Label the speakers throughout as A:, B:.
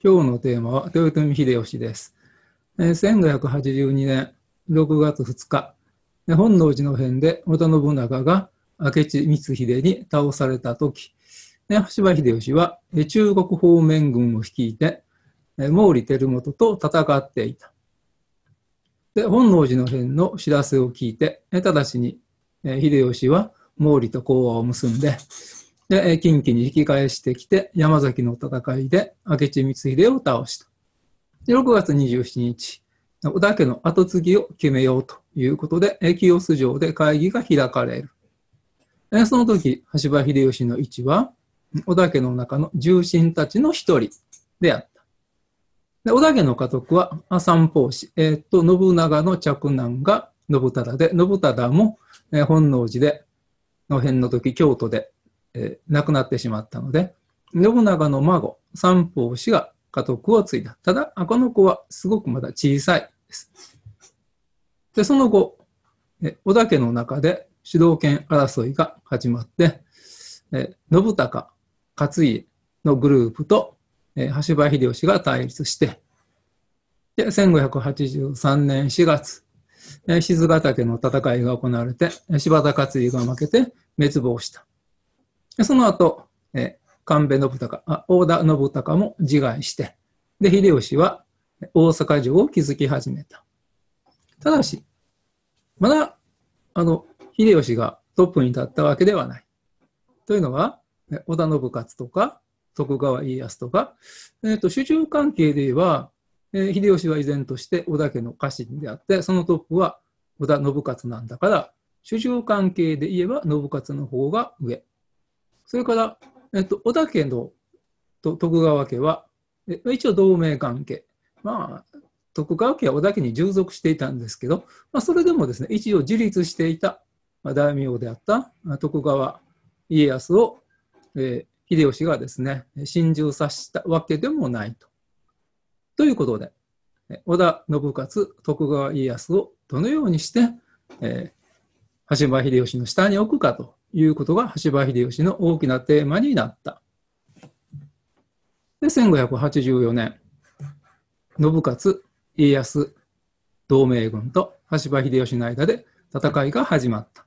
A: 今日のテーマは豊臣秀吉です。えー、1582年6月2日、本能寺の変で織田信長が明智光秀に倒された時、橋場秀吉は中国方面軍を率いて毛利輝元と戦っていた。で本能寺の変の知らせを聞いて直ちに秀吉は毛利と講和を結んでで、近畿に引き返してきて、山崎の戦いで明智光秀を倒した。で6月27日、織田家の後継ぎを決めようということで、清洲城で会議が開かれる。でその時、橋場秀吉の位置は、織田家の中の重臣たちの一人であった。で織田家の家督は、三法師、えー、っと、信長の嫡男が信忠で、信忠も、えー、本能寺で、の辺の時、京都でえー、亡くなってしまったので、信長の孫、三法氏が家督を継いだ。ただ、この子はすごくまだ小さいです。で、その後、織田家の中で主導権争いが始まって、え信孝、勝家のグループと、え橋場秀吉が対立して、で、1583年4月、え静ヶ岳の戦いが行われて、柴田勝家が負けて滅亡した。でその後、え神戸信孝、あ、大田信孝も自害して、で、秀吉は大阪城を築き始めた。ただし、まだ、あの、秀吉がトップに立ったわけではない。というのは、織田信勝とか、徳川家康とか、えっ、ー、と、主従関係で言えば、えー、秀吉は依然として織田家の家臣であって、そのトップは織田信勝なんだから、主従関係で言えば信勝の方が上。それから、えっと、織田家のと徳川家は、一応同盟関係。まあ、徳川家は織田家に従属していたんですけど、まあ、それでもですね、一応自立していた大名であった徳川家康を、えー、秀吉がですね、心中させたわけでもないと。ということで、織田信勝、徳川家康をどのようにして、えー、橋場秀吉の下に置くかということが橋場秀吉の大きなテーマになった。で、1584年、信勝、家康、同盟軍と橋場秀吉の間で戦いが始まった。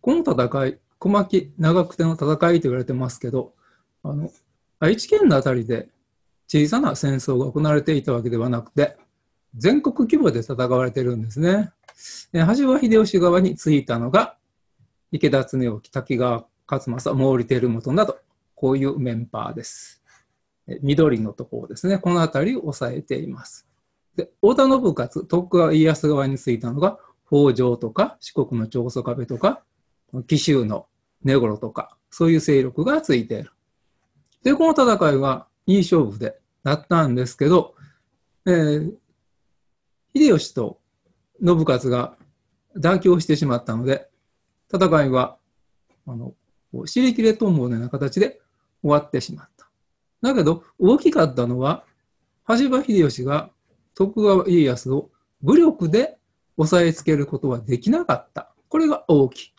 A: この戦い、小牧長久手の戦いと言われてますけど、あの、愛知県の辺りで小さな戦争が行われていたわけではなくて、全国規模で戦われてるんですね。橋場秀吉側についたのが池田恒興、滝川勝正、毛利輝元など、こういうメンバーです。緑のところですね、この辺りを押さえています。で織田信勝、徳川家康側についたのが、北条とか四国の長宗我部とか、紀州の根頃とか、そういう勢力がついている。で、この戦いはいい勝負でなったんですけど、えー、秀吉と信勝が妥協してしまったので、戦いは、あの、尻切れとンボのような形で終わってしまった。だけど、大きかったのは、橋場秀吉が徳川家康を武力で押さえつけることはできなかった。これが大きい。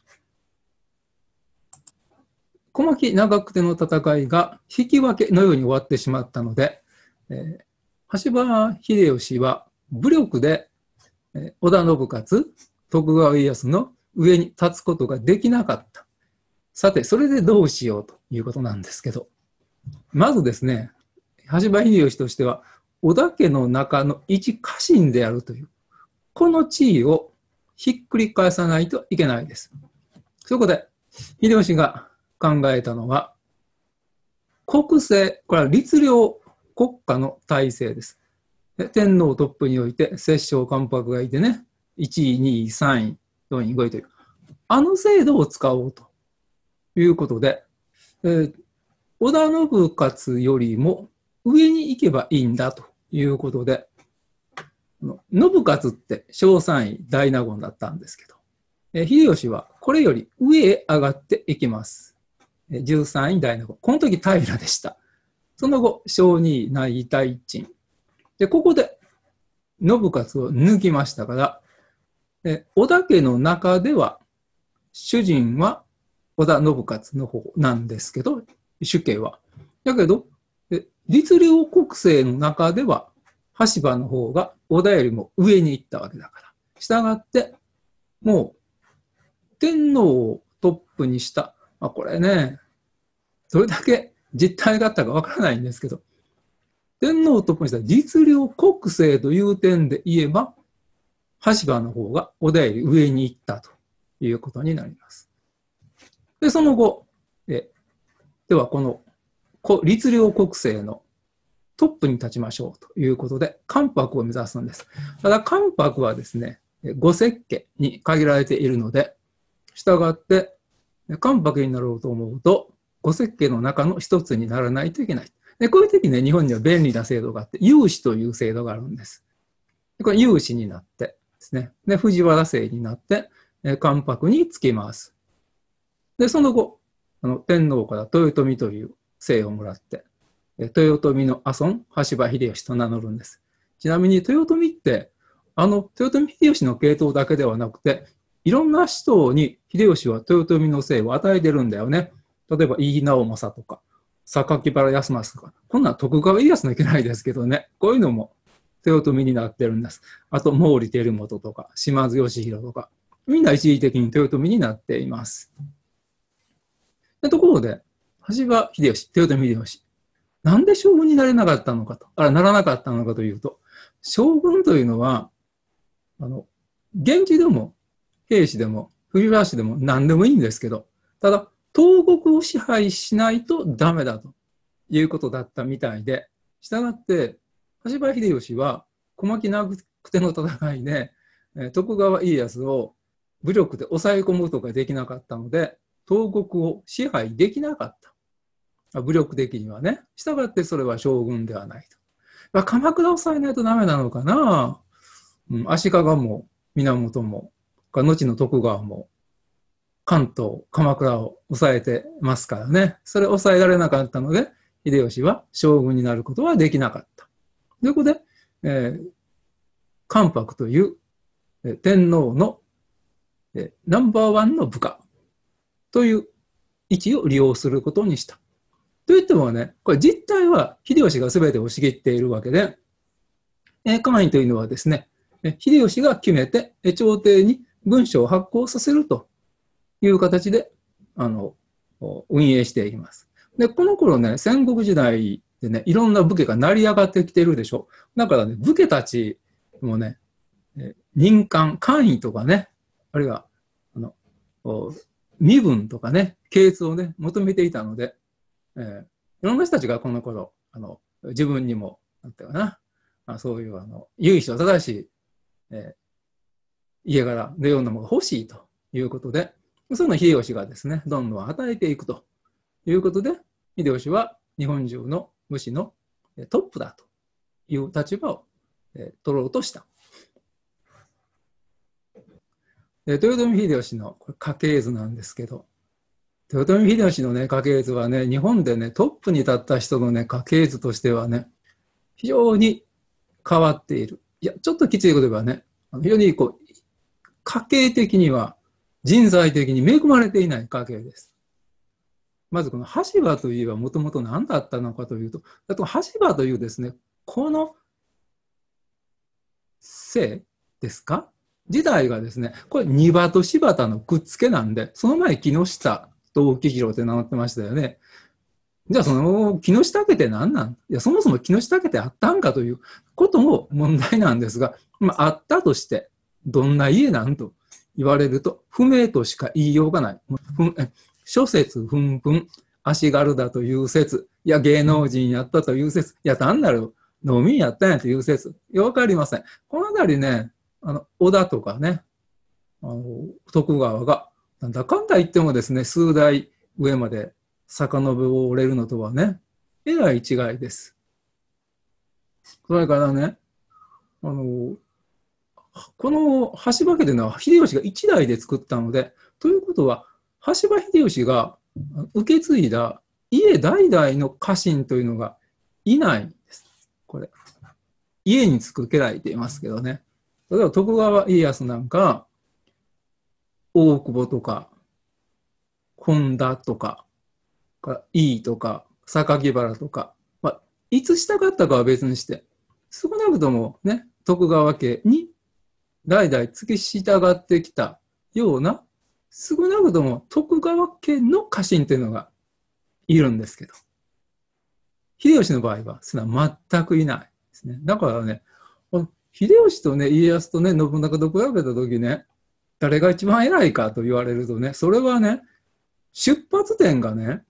A: 小牧長久手の戦いが引き分けのように終わってしまったので、えー、橋場秀吉は武力で、えー、織田信勝、徳川家康の上に立つことができなかった。さて、それでどうしようということなんですけど、まずですね、橋場秀吉としては、織田家の中の一家臣であるという、この地位をひっくり返さないといけないです。そこで、秀吉が考えたのは、国政、これは律令国家の体制です。天皇トップにおいて摂政関白がいてね、1位、2位、3位、動員超という、あの制度を使おうということで、えー、織田信勝よりも上に行けばいいんだということで、信勝って小三位大納言だったんですけど、えー、秀吉はこれより上へ上がっていきます。えー、13位大納言。この時平でした。その後、小二位内大臣。で、ここで信勝を抜きましたから、え織田家の中では主人は織田信勝の方なんですけど主家は。だけど律令国政の中では羽柴の方が織田よりも上に行ったわけだから。したがってもう天皇をトップにした、まあ、これねどれだけ実態があったかわからないんですけど天皇をトップにした律令国政という点で言えば羽柴の方が織田より上に行ったということになります。で、その後、えではこの律令国政のトップに立ちましょうということで、関白を目指すんです。ただ関白はですね、五石家に限られているので、従って、関白になろうと思うと、五石家の中の一つにならないといけない。で、こういう時ね、日本には便利な制度があって、融資という制度があるんです。これ有志になって、ですね。で、藤原姓になって、え関白につきます。で、その後、あの天皇から豊臣という姓をもらって、え豊臣の阿孫、羽柴秀吉と名乗るんです。ちなみに豊臣って、あの豊臣秀吉の系統だけではなくて、いろんな人に秀吉は豊臣の姓を与えてるんだよね。例えば、井伊直政とか、榊原康政とか、こんなん徳川家康のいけないですけどね、こういうのも豊臣になってるんです。あと、毛利輝元とか、島津義弘とか、みんな一時的に豊臣になっています。でところで、橋場秀吉、豊臣秀吉、なんで将軍になれなかったのかと、あら、ならなかったのかというと、将軍というのは、あの、現地でも、兵士でも、冬原しでも何でもいいんですけど、ただ、東国を支配しないとダメだということだったみたいで、したがって、羽柴秀吉は小牧長久手の戦いで徳川家康を武力で抑え込むことができなかったので東国を支配できなかった武力的にはねしたがってそれは将軍ではないと、まあ、鎌倉を抑えないとダメなのかな、うん、足利も源も後の徳川も関東鎌倉を抑えてますからねそれ抑えられなかったので秀吉は将軍になることはできなかったで、ここで、えー、関白という、えー、天皇の、えー、ナンバーワンの部下という位置を利用することにした。といってもね、これ実態は秀吉が全て押し切っているわけで、えー、官位というのはですね、秀吉が決めて、朝廷に文書を発行させるという形で、あの、運営しています。で、この頃ね、戦国時代でね、いろんな武家が成り上がってきてるでしょ。だからね、武家たちもね、民間、官位とかね、あるいは、あの、身分とかね、系図をね、求めていたので、えー、いろんな人たちがこの頃、あの、自分にも、なんていうかな、まあ、そういう、あの、由緒正しい、えー、家柄のようなものが欲しいということで、その秀吉がですね、どんどん与えていくということで、秀吉は日本中の士のトップだという立場を取ろうとした。豊臣秀吉の家系図なんですけど豊臣秀吉の、ね、家系図はね日本でねトップに立った人の、ね、家系図としてはね非常に変わっているいやちょっときついこと言えばね非常にこう家系的には人材的に恵まれていない家系です。まずこの橋場といえばもともと何だったのかというと、あと橋場というですね、この姓ですか時代がですね、これ二場と柴田のくっつけなんで、その前木下と木広って名乗ってましたよね。じゃあその木下家って何なんいや、そもそも木下家ってあったんかということも問題なんですが、まあ、あったとして、どんな家なんと言われると、不明としか言いようがない。諸説ふんふん足軽だという説、いや芸能人やったという説、いや単なる飲みやったんやという説、わかりません。この辺りね、あの、織田とかね、あの、徳川が、なんだかんだ言ってもですね、数代上まで遡れるのとはね、えらい違いです。それからね、あの、この橋場家というのは秀吉が1代で作ったので、ということは、羽場秀吉が受け継いだ家代々の家臣というのがいないんです。これ。家につく家来って言いますけどね。例えば徳川家康なんか、大久保とか、本田とか、いいとか、榊原とか、まあ、いつしたかったかは別にして、少なくともね、徳川家に代々突き従ってきたような少なくとも徳川家の家臣というのがいるんですけど、秀吉の場合は、それは全くいないですね。だからね、秀吉とね、家康とね、信長と比べた時ね、誰が一番偉いかと言われるとね、それはね、出発点がね、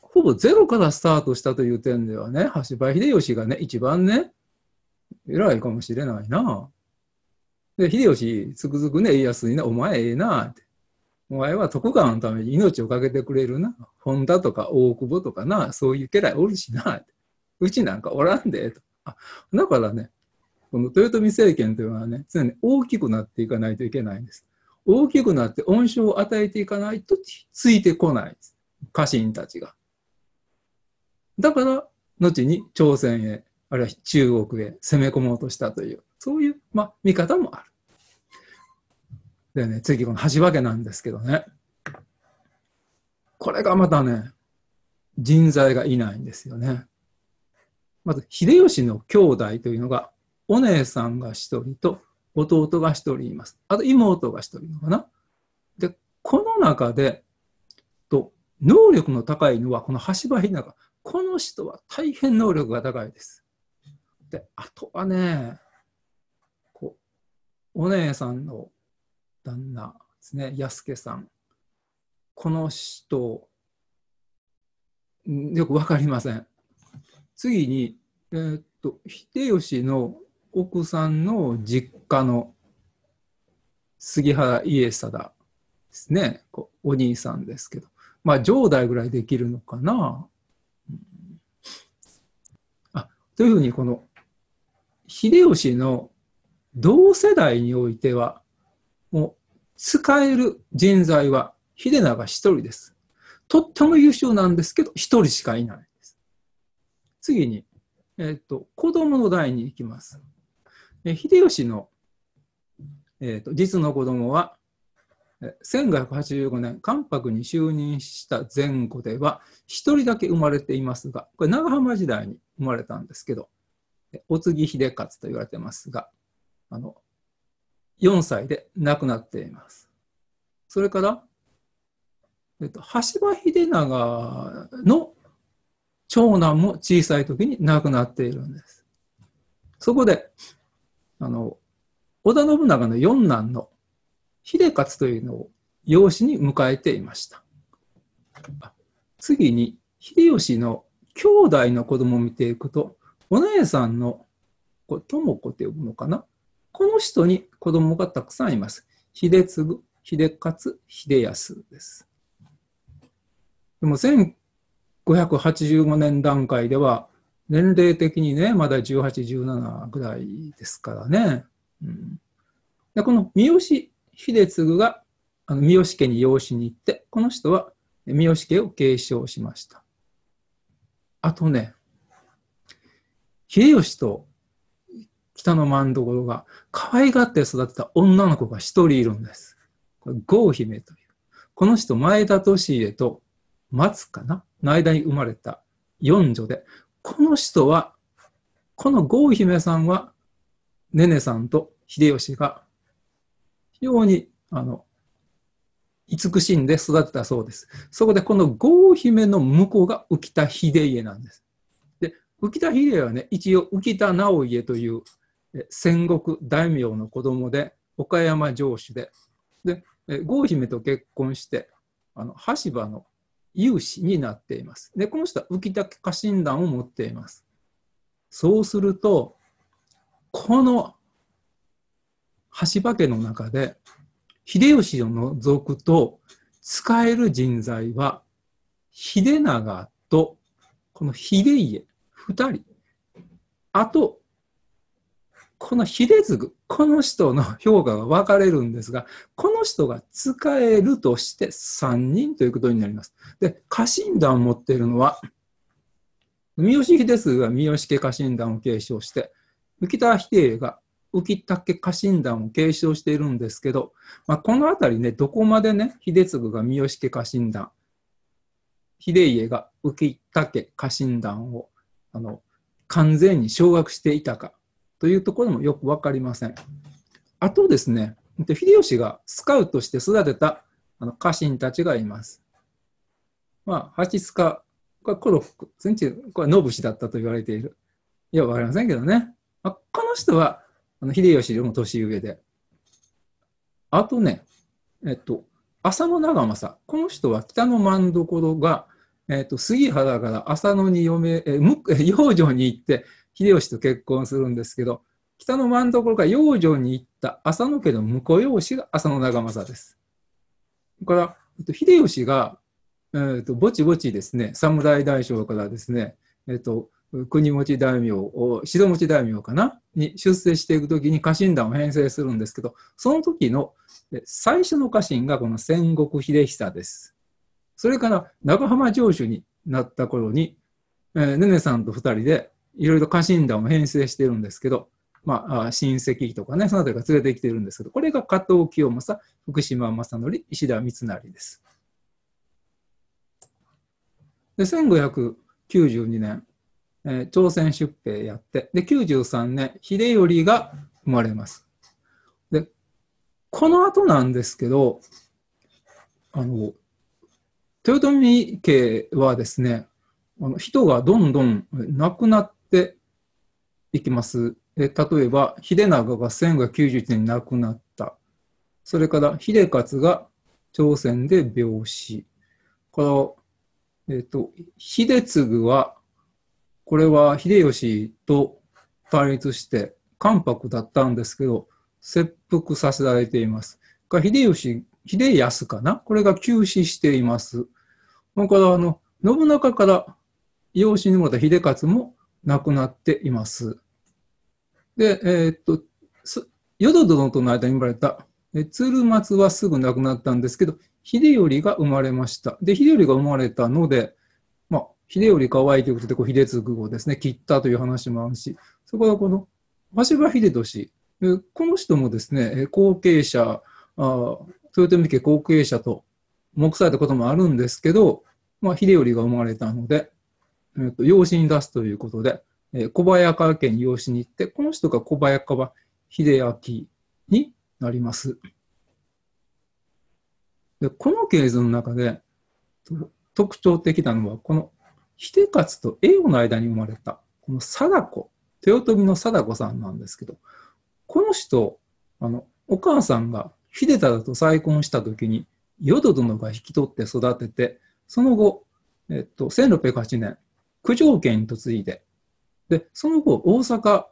A: ほぼゼロからスタートしたという点ではね、橋場秀吉がね、一番ね、偉いかもしれないな。で、秀吉、つくづくね、家康にね、お前ええなって。お前は徳川のために命をかけてくれるな。本田とか大久保とかな、そういう家来おるしなって。うちなんかおらんで、と。あだからね、この豊臣政権というのはね、常に大きくなっていかないといけないんです。大きくなって恩賞を与えていかないとついてこないです。家臣たちが。だから、後に朝鮮へ、あるいは中国へ攻め込もうとしたという、そういうまあ、見方もある。でね、次この橋分けなんですけどね。これがまたね、人材がいないんですよね。まず、秀吉の兄弟というのが、お姉さんが一人と弟が一人います。あと妹が一人のかな。で、この中で、と、能力の高いのはこの橋場秀長。この人は大変能力が高いです。で、あとはね、お姉さんの旦那ですね、安家さん。この人、よくわかりません。次に、えー、っと、秀吉の奥さんの実家の杉原家貞ですね、お兄さんですけど、まあ、上代ぐらいできるのかな。あというふうに、この秀吉の同世代においては、もう使える人材は秀長一人です。とっても優秀なんですけど、一人しかいないです。次に、えっ、と、子供の代に行きます。え秀吉の、えっ、と、実の子供は、1585年、関白に就任した前後では、一人だけ生まれていますが、これ長浜時代に生まれたんですけど、お次秀勝と言われてますが、あの、4歳で亡くなっています。それから、えっと、橋場秀長の長男も小さい時に亡くなっているんです。そこで、あの、織田信長の四男の秀勝というのを養子に迎えていました。次に、秀吉の兄弟の子供を見ていくと、お姉さんの、これ、智子って呼ぶのかなこの人に子供がたくさんいます。秀次、秀勝、秀康です。でも1585年段階では、年齢的にね、まだ18、17ぐらいですからね。うん、でこの三好秀次があの三好家に養子に行って、この人は三好家を継承しました。あとね、秀吉と北の真んところが、可愛がって育てた女の子が一人いるんです。郷姫という。この人、前田利家と松かなの間に生まれた四女で、この人は、この郷姫さんは、ねねさんと秀吉が非常に、あの、慈しんで育てたそうです。そこでこの郷姫の婿が浮田秀家なんです。で、浮田秀家はね、一応浮田直家という戦国大名の子供で岡山城主でで郷姫と結婚してあの羽柴の有志になっています。でこの人は浮竹家臣団を持っています。そうするとこの羽柴家の中で秀吉を除くと使える人材は秀長とこの秀家2人あとこの秀次、この人の評価が分かれるんですが、この人が使えるとして3人ということになります。で、家臣団を持っているのは、三好秀次が三好家家臣団を継承して、浮田秀家が浮田家家臣団を継承しているんですけど、まあ、この辺りね、どこまでね、秀次が三好家家臣団、秀家が浮田家家臣団をあの完全に掌握していたか。というところもよく分かりません。あとですね、秀吉がスカウトして育てたあの家臣たちがいます。まあ、蜂塚、これ黒福、全治、これは信氏だったと言われている。いや、わかりませんけどね。まあ、この人は、あの秀吉よりも年上で。あとね、えっと、浅野長政。この人は北の真所が、えっと、杉原から浅野に嫁、えー、養女に行って、秀吉と結婚するんですけど、北の真ん所から養生に行った浅野家の婿養子が浅野長政です。だから、秀吉が、えっと、ぼちぼちですね、侍大将からですね、えっと、国持ち大名を、城持ち大名かなに出世していくときに家臣団を編成するんですけど、その時の最初の家臣がこの戦国秀久です。それから長浜城主になった頃に、えー、ねねさんと二人でいろいろ家臣団を編成してるんですけど、まあ、親戚とかね、そのあたりが連れてきてるんですけど、これが加藤清正、福島正則、石田三成です。で、1592年、えー、朝鮮出兵やって、で、93年、秀頼が生まれます。で、この後なんですけど、あの、豊臣家はですね、あの人がどんどん亡くなっいきます。え例えば、秀長が1591年に亡くなった。それから、秀勝が朝鮮で病死。これえっ、と、秀次は、これは秀吉と対立して関白だったんですけど、切腹させられています。が秀吉、秀康かなこれが急死しています。それからあの、信長から養子にもらった秀勝も亡くなっています。で、えー、っと、ヨド殿との間に生まれた、鶴松はすぐ亡くなったんですけど、秀頼が生まれました。で、秀頼が生まれたので、まあ、秀頼可愛いということで、こう秀次をですね、切ったという話もあるし、そこはこの、橋場秀俊、この人もですね、後継者、あ豊臣家後継者と目されたこともあるんですけど、まあ、秀頼が生まれたので、えっと養子に出すということで、えー、小早川家に養子に行って、この人が小早川秀明になります。でこの系図の中で特徴的なのは、この秀勝と栄誉の間に生まれた、この貞子、豊臣の貞子さんなんですけど、この人、あの、お母さんが秀忠と再婚した時に、淀殿が引き取って育てて、その後、えっと、1608年、九条家に嫁いで、で、その後、大阪、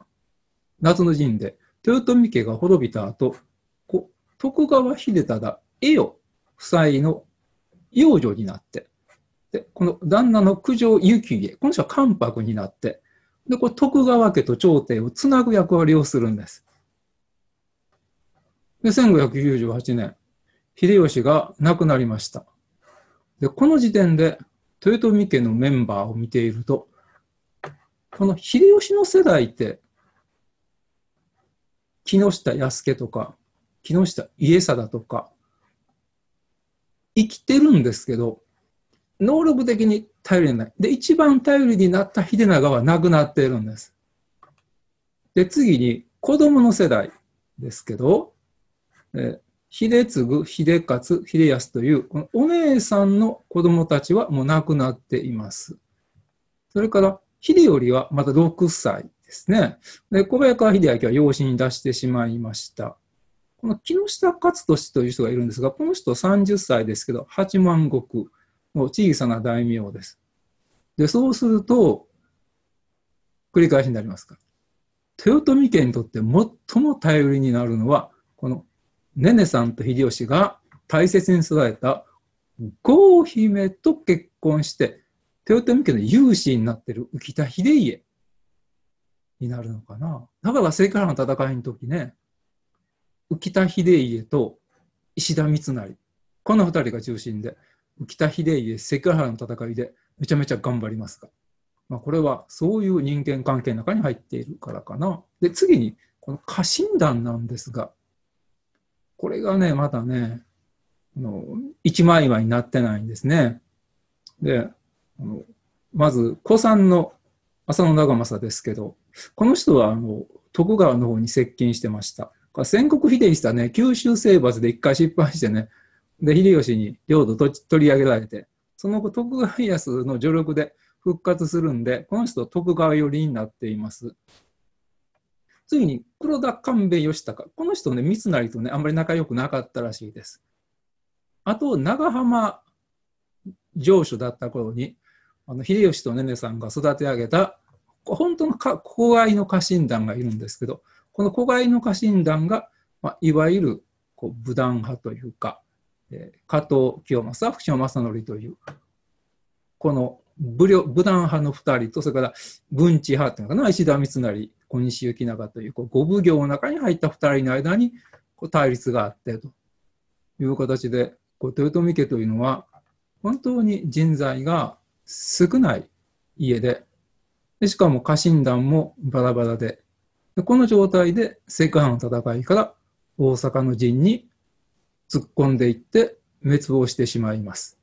A: 夏の陣で、豊臣家が滅びた後、徳川秀忠、栄誉夫妻の養女になって、で、この旦那の九条幸家、この人は関白になって、で、これ徳川家と朝廷をつなぐ役割をするんです。で、1598年、秀吉が亡くなりました。で、この時点で豊臣家のメンバーを見ていると、この秀吉の世代って、木下靖家とか、木下家定とか、生きてるんですけど、能力的に頼りない。で、一番頼りになった秀長は亡くなっているんです。で、次に子供の世代ですけど、え秀次、秀勝、秀康という、このお姉さんの子供たちはもう亡くなっています。それから、秀頼はまた6歳ですね。で、小早川秀明は養子に出してしまいました。この木下勝利という人がいるんですが、この人30歳ですけど、八万石の小さな大名です。で、そうすると、繰り返しになりますか。豊臣家にとって最も頼りになるのは、このねねさんと秀吉が大切に育てた郷姫と結婚して豊臣家の有志になってる浮田秀家になるのかな。だから聖火の戦いの時ね、浮田秀家と石田三成、この二人が中心で、浮田秀家、関ヶ原の戦いでめちゃめちゃ頑張りますが、まあ、これはそういう人間関係の中に入っているからかな。で、次に、この家臣団なんですが、これがね、まだね、あの一枚岩になってないんですね。で、あのまず、古参の浅野長政ですけど、この人はあの徳川の方に接近してました。戦国秀吉はね、九州征伐で一回失敗してね、で、秀吉に領土取り上げられて、その後徳川家康の助力で復活するんで、この人徳川寄りになっています。次に黒田官兵衛義隆。この人ね、三成とね、あんまり仲良くなかったらしいです。あと、長浜城主だった頃に、あの秀吉とねねさんが育て上げた本当の子飼いの家臣団がいるんですけどこの子飼いの家臣団が、まあ、いわゆるこう武断派というか、えー、加藤清正福島正則というこの武力武断派の2人とそれから文治派というのかな石田三成小西行長というこう五奉行の中に入った2人の間にこう対立があってという形でこう豊臣家というのは本当に人材が少ない家ででしかも家臣団もバラバラででこの状態で世界の戦いから大阪の陣に突っ込んでいって滅亡してしまいます。